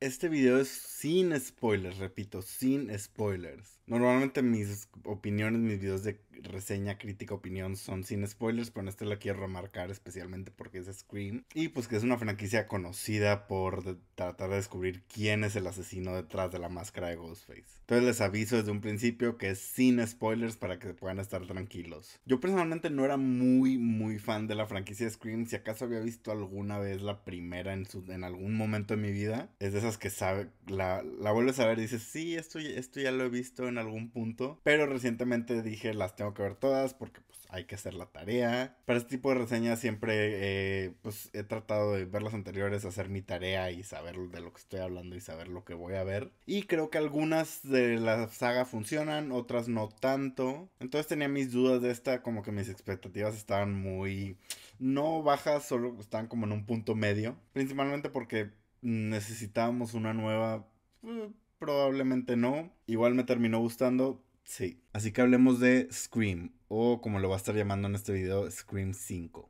este video es sin spoilers, repito, sin spoilers. Normalmente mis opiniones, mis videos de reseña, crítica, opinión son sin spoilers, pero en este la quiero remarcar especialmente porque es Scream. Y pues que es una franquicia conocida por tratar de descubrir quién es el asesino detrás de la máscara de Ghostface. Entonces les aviso desde un principio que es sin spoilers para que puedan estar tranquilos. Yo personalmente no era muy, muy fan de la franquicia Scream. Si acaso había visto alguna vez la primera en, su, en algún momento de mi vida, es de esas que sabe, la, la vuelves a ver y dices, sí, esto, esto ya lo he visto en algún punto. Pero recientemente dije, las tengo que ver todas porque pues, hay que hacer la tarea. Para este tipo de reseñas siempre eh, pues, he tratado de ver las anteriores, hacer mi tarea y saber de lo que estoy hablando y saber lo que voy a ver. Y creo que algunas de la saga funcionan, otras no tanto. Entonces tenía mis dudas de esta, como que mis expectativas estaban muy... no bajas, solo estaban como en un punto medio. Principalmente porque necesitábamos una nueva... Eh, probablemente no. Igual me terminó gustando Sí, así que hablemos de Scream, o como lo va a estar llamando en este video, Scream 5.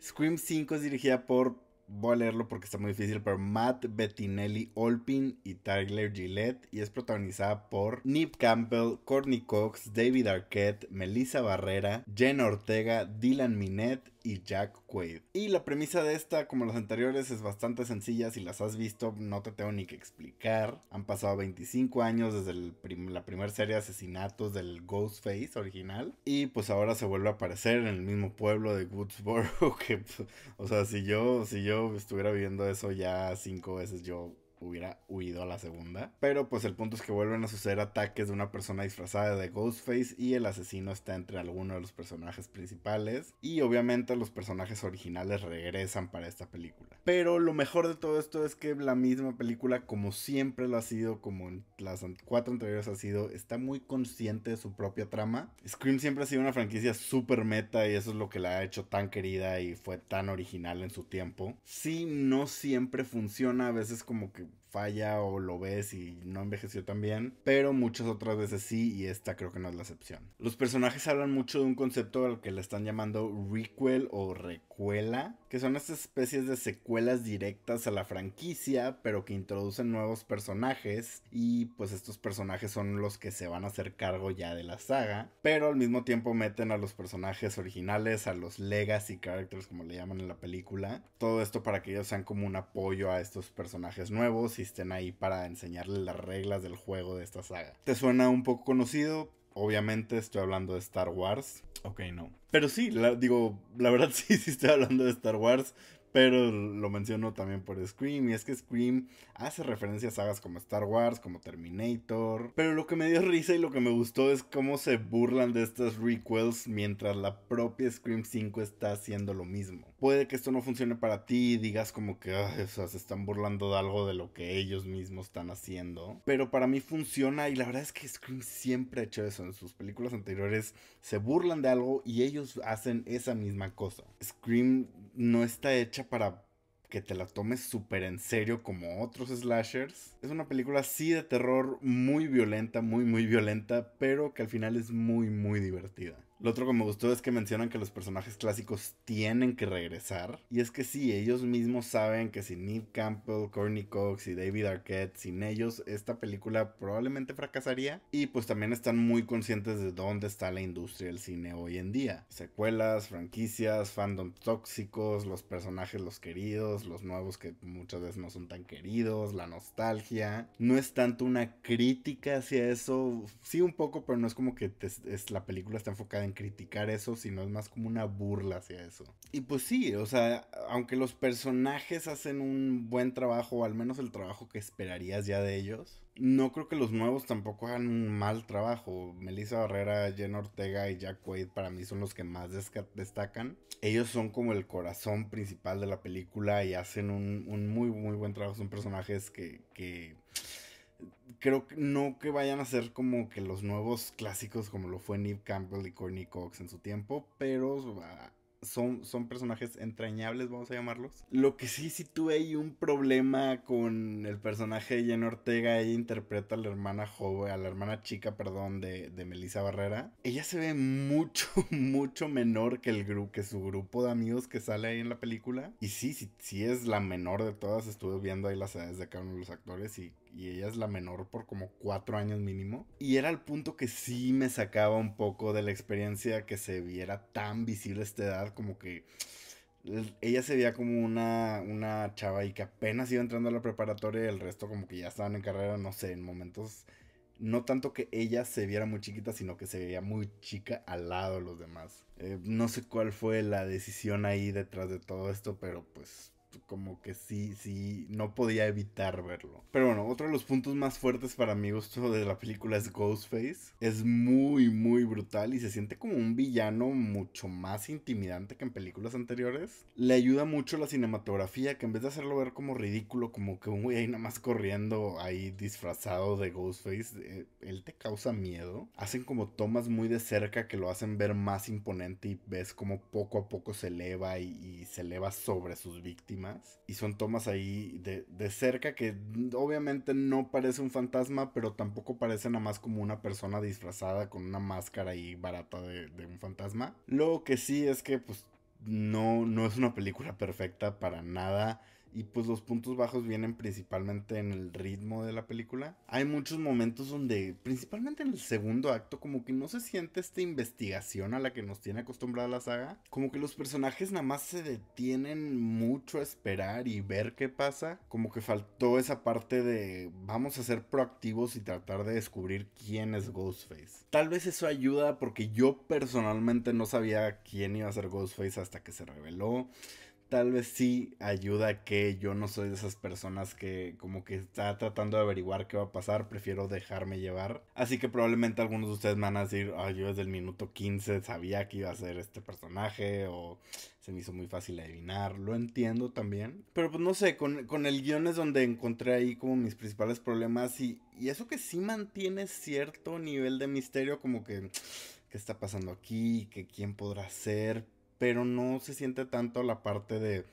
Scream 5 es dirigida por, voy a leerlo porque está muy difícil, pero Matt Bettinelli Olpin y Tyler Gillette y es protagonizada por Nip Campbell, Courtney Cox, David Arquette, Melissa Barrera, Jen Ortega, Dylan Minette y Jack Quaid. Y la premisa de esta, como las anteriores, es bastante sencilla. Si las has visto, no te tengo ni que explicar. Han pasado 25 años desde la primera serie de asesinatos del Ghostface original. Y pues ahora se vuelve a aparecer en el mismo pueblo de Woodsboro. Pues, o sea, si yo, si yo estuviera viendo eso ya cinco veces, yo hubiera huido a la segunda. Pero pues el punto es que vuelven a suceder ataques de una persona disfrazada de Ghostface y el asesino está entre alguno de los personajes principales. Y obviamente los personajes originales regresan para esta película. Pero lo mejor de todo esto es que la misma película, como siempre lo ha sido, como en las cuatro anteriores ha sido, está muy consciente de su propia trama. Scream siempre ha sido una franquicia súper meta y eso es lo que la ha hecho tan querida y fue tan original en su tiempo. si no siempre funciona, a veces como que falla o lo ves y no envejeció tan bien, pero muchas otras veces sí y esta creo que no es la excepción. Los personajes hablan mucho de un concepto al que le están llamando requel o recuela, que son estas especies de secuelas directas a la franquicia, pero que introducen nuevos personajes y pues estos personajes son los que se van a hacer cargo ya de la saga, pero al mismo tiempo meten a los personajes originales, a los legacy characters como le llaman en la película, todo esto para que ellos sean como un apoyo a estos personajes nuevos si estén ahí para enseñarle las reglas del juego de esta saga. ¿Te suena un poco conocido? Obviamente estoy hablando de Star Wars. Ok, no. Pero sí, la, digo, la verdad sí, sí estoy hablando de Star Wars pero lo menciono también por Scream, y es que Scream hace referencias a sagas como Star Wars, como Terminator, pero lo que me dio risa y lo que me gustó es cómo se burlan de estas requels mientras la propia Scream 5 está haciendo lo mismo. Puede que esto no funcione para ti y digas como que se están burlando de algo de lo que ellos mismos están haciendo, pero para mí funciona y la verdad es que Scream siempre ha hecho eso en sus películas anteriores, se burlan de algo y ellos hacen esa misma cosa. Scream no está hecha para que te la tomes súper en serio como otros slashers. Es una película sí de terror muy violenta, muy muy violenta, pero que al final es muy muy divertida. Lo otro que me gustó es que mencionan que los personajes clásicos tienen que regresar. Y es que sí, ellos mismos saben que sin Neve Campbell, Courtney Cox y David Arquette, sin ellos, esta película probablemente fracasaría. Y pues también están muy conscientes de dónde está la industria del cine hoy en día. Secuelas, franquicias, fandom tóxicos, los personajes los queridos, los nuevos que muchas veces no son tan queridos, la nostalgia. No es tanto una crítica hacia eso, sí un poco, pero no es como que es, la película está enfocada en criticar eso, sino es más como una burla hacia eso. Y pues sí, o sea, aunque los personajes hacen un buen trabajo, o al menos el trabajo que esperarías ya de ellos, no creo que los nuevos tampoco hagan un mal trabajo. Melissa Barrera, Jen Ortega y Jack Wade para mí son los que más destacan. Ellos son como el corazón principal de la película y hacen un, un muy, muy buen trabajo. Son personajes que, que creo que no que vayan a ser como que los nuevos clásicos como lo fue Neve Campbell y Courtney Cox en su tiempo, pero son, son personajes entrañables, vamos a llamarlos. Lo que sí, sí tuve ahí un problema con el personaje de Jen Ortega. Ella interpreta a la hermana joven, a la hermana chica, perdón, de, Melissa Barrera. Ella se ve mucho, mucho menor que, el grupo que su grupo de amigos que sale ahí en la película. Y sí, sí, sí es la menor de todas. Estuve viendo ahí las edades de cada uno de los actores y y ella es la menor por como cuatro años mínimo. Y era el punto que sí me sacaba un poco de la experiencia que se viera tan visible esta edad, como que ella se veía como una, una chava y que apenas iba entrando a la preparatoria y el resto como que ya estaban en carrera, no sé, en momentos... No tanto que ella se viera muy chiquita, sino que se veía muy chica al lado de los demás. Eh, no sé cuál fue la decisión ahí detrás de todo esto, pero pues como que sí, sí, no podía evitar verlo. Pero bueno, otro de los puntos más fuertes para mi gusto de la película es Ghostface. Es muy, muy brutal y se siente como un villano mucho más intimidante que en películas anteriores. Le ayuda mucho la cinematografía, que en vez de hacerlo ver como ridículo, como que un güey ahí nada más corriendo ahí disfrazado de Ghostface, eh, él te causa miedo. Hacen como tomas muy de cerca que lo hacen ver más imponente y ves como poco a poco se eleva y se eleva sobre sus víctimas y son tomas ahí de, cerca que obviamente no parece un fantasma, pero tampoco parece nada más como una persona disfrazada con una máscara ahí barata de, un fantasma. Lo que sí es que pues no, no es una película perfecta para nada. Y pues los puntos bajos vienen principalmente en el ritmo de la película. Hay muchos momentos donde, principalmente en el segundo acto, como que no se siente esta investigación a la que nos tiene acostumbrada la saga. Como que los personajes nada más se detienen mucho a esperar y ver qué pasa. Como que faltó esa parte de vamos a ser proactivos y tratar de descubrir quién es Ghostface. Tal vez eso ayuda porque yo personalmente no sabía quién iba a ser Ghostface hasta que se reveló tal vez sí ayuda que yo no soy de esas personas que como que está tratando de averiguar qué va a pasar, prefiero dejarme llevar. Así que probablemente algunos de ustedes me van a decir, yo desde el minuto 15 sabía que iba a ser este personaje o se me hizo muy fácil adivinar, lo entiendo también. Pero pues no sé, con, el guión es donde encontré ahí como mis principales problemas y, y eso que sí mantiene cierto nivel de misterio como que... ¿Qué está pasando aquí? ¿Qué quién podrá ser? pero no se siente tanto la parte de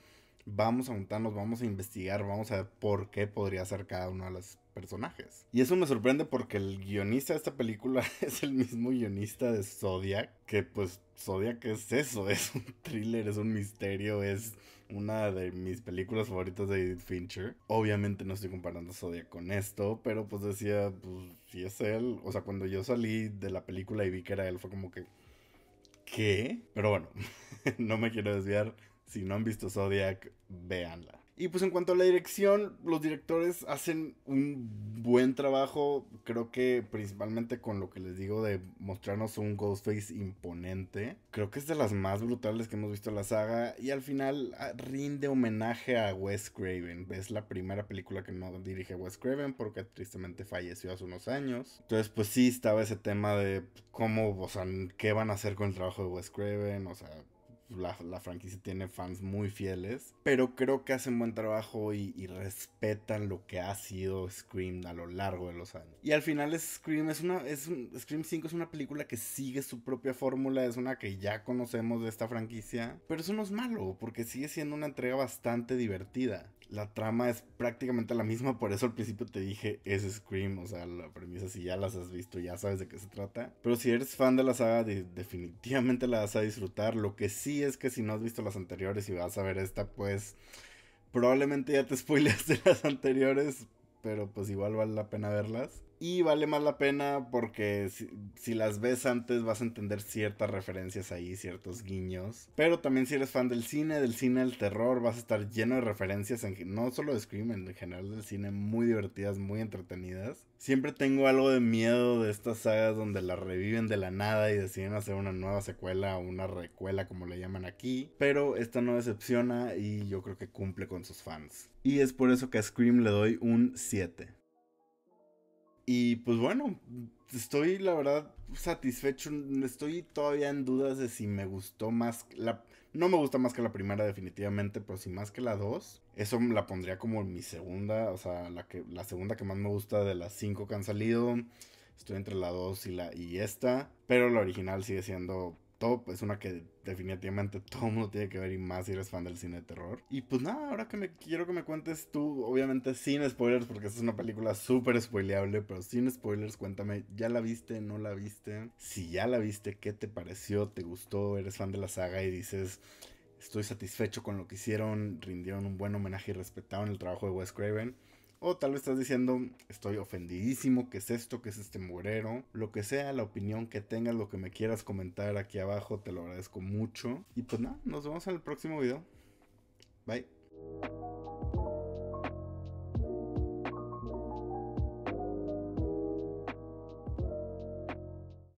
vamos a juntarnos, vamos a investigar, vamos a ver por qué podría ser cada uno de los personajes. Y eso me sorprende porque el guionista de esta película es el mismo guionista de Zodiac, que pues Zodiac es eso, es un thriller, es un misterio, es una de mis películas favoritas de Edith Fincher. Obviamente no estoy comparando Zodiac con esto, pero pues decía, pues si es él, o sea, cuando yo salí de la película y vi que era él, fue como que ¿Qué? Pero bueno, no me quiero desviar. Si no han visto Zodiac, véanla. Y pues en cuanto a la dirección, los directores hacen un buen trabajo, creo que principalmente con lo que les digo de mostrarnos un Ghostface imponente. Creo que es de las más brutales que hemos visto en la saga y al final ah, rinde homenaje a Wes Craven. Es la primera película que no dirige Wes Craven porque tristemente falleció hace unos años. Entonces pues sí estaba ese tema de cómo, o sea, qué van a hacer con el trabajo de Wes Craven, o sea, la, franquicia tiene fans muy fieles, pero creo que hacen buen trabajo y, respetan lo que ha sido Scream a lo largo de los años. Y al final Scream es una es Scream 5 es una película que sigue su propia fórmula, es una que ya conocemos de esta franquicia, pero eso no es malo porque sigue siendo una entrega bastante divertida la trama es prácticamente la misma, por eso al principio te dije es Scream, o sea, la premisa si ya las has visto, ya sabes de qué se trata. Pero si eres fan de la saga, definitivamente la vas a disfrutar. Lo que sí es que si no has visto las anteriores y vas a ver esta, pues probablemente ya te spoileaste las anteriores, pero pues igual vale la pena verlas. Y vale más la pena porque si, las ves antes vas a entender ciertas referencias ahí, ciertos guiños. Pero también si eres fan del cine, del cine del terror, vas a estar lleno de referencias, en, no solo de Scream, en general del cine, muy divertidas, muy entretenidas. Siempre tengo algo de miedo de estas sagas donde las reviven de la nada y deciden hacer una nueva secuela o una recuela como le llaman aquí. Pero esta no decepciona y yo creo que cumple con sus fans. Y es por eso que a Scream le doy un 7. Y pues bueno, estoy la verdad satisfecho. Estoy todavía en dudas de si me gustó más. La... No me gusta más que la primera, definitivamente, pero si más que la dos. Eso la pondría como mi segunda, o sea, la, que, la segunda que más me gusta de las cinco que han salido. Estoy entre la dos y, la, y esta. Pero la original sigue siendo es una que definitivamente todo mundo tiene que ver y más si eres fan del cine de terror. Y pues nada, ahora que me quiero que me cuentes tú, obviamente sin spoilers, porque esta es una película súper spoileable, pero sin spoilers, cuéntame, ¿ya la viste? ¿No la viste? Si ya la viste, ¿qué te pareció? ¿Te gustó? ¿Eres fan de la saga y dices... Estoy satisfecho con lo que hicieron, rindieron un buen homenaje y respetaron el trabajo de Wes Craven o tal vez estás diciendo, estoy ofendidísimo, ¿qué es esto? ¿Qué es este morero? Lo que sea, la opinión que tengas, lo que me quieras comentar aquí abajo, te lo agradezco mucho. Y pues nada, nos vemos en el próximo video. Bye.